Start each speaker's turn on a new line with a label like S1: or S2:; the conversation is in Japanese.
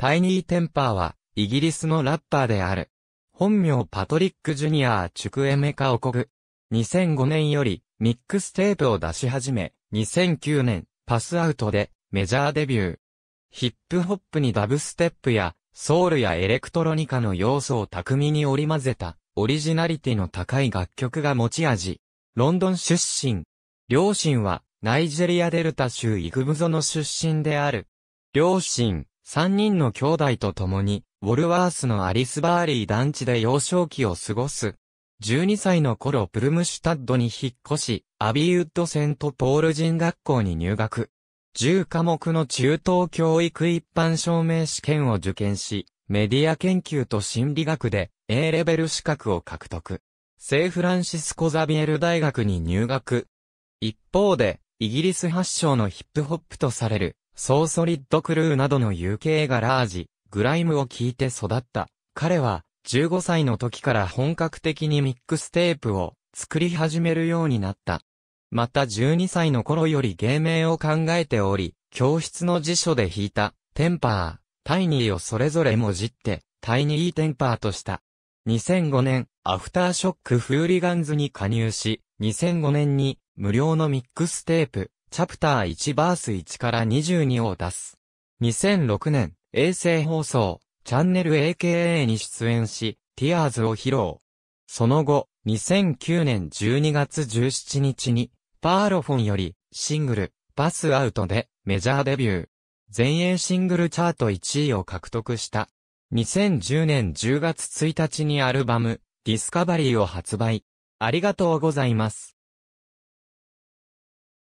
S1: タイニー・テンパーは、イ
S2: ギリスのラッパーである。本名パトリック・ジュニアー・チュクエメカ・オコグ。2005年より、ミックステープを出し始め、2009年、パスアウトで、メジャーデビュー。ヒップホップにダブステップや、ソウルやエレクトロニカの要素を巧みに織り交ぜた、オリジナリティの高い楽曲が持ち味。ロンドン出身。両親は、ナイジェリアデルタ州イグブゾの出身である。両親、3人の兄弟と共に、ウォルワースのアリスバーリー団地で幼少期を過ごす。12歳の頃プルムシュタッドに引っ越し、アビーウッドセントポール人学校に入学。10科目の中等教育一般証明試験を受験し、メディア研究と心理学で A レベル資格を獲得。セイフランシスコ・ザビエル大学に入学。一方で、イギリス発祥のヒップホップとされるソーソリッドクルーなどの UK ガラージ、グライムを聴いて育った。彼は、15歳の時から本格的にミックステープを作り始めるようになった。また12歳の頃より芸名を考えており、教室の辞書で弾いた、テンパー、タイニーをそれぞれもじって、タイニーテンパーとした。2005年、アフターショックフーリガンズに加入し、2005年に無料のミックステープ、チャプター1バース1から22を出す。2006年、衛星放送、チャンネル AKA に出演し、ティアーズを披露。その後、2009年12月17日に、パーロフォンより、シングル、バスアウトで、メジャーデビュー。全英シングルチャート1位を獲得した。2010年10月1日にアルバム、ディスカバリーを発売。ありが
S1: とうございます。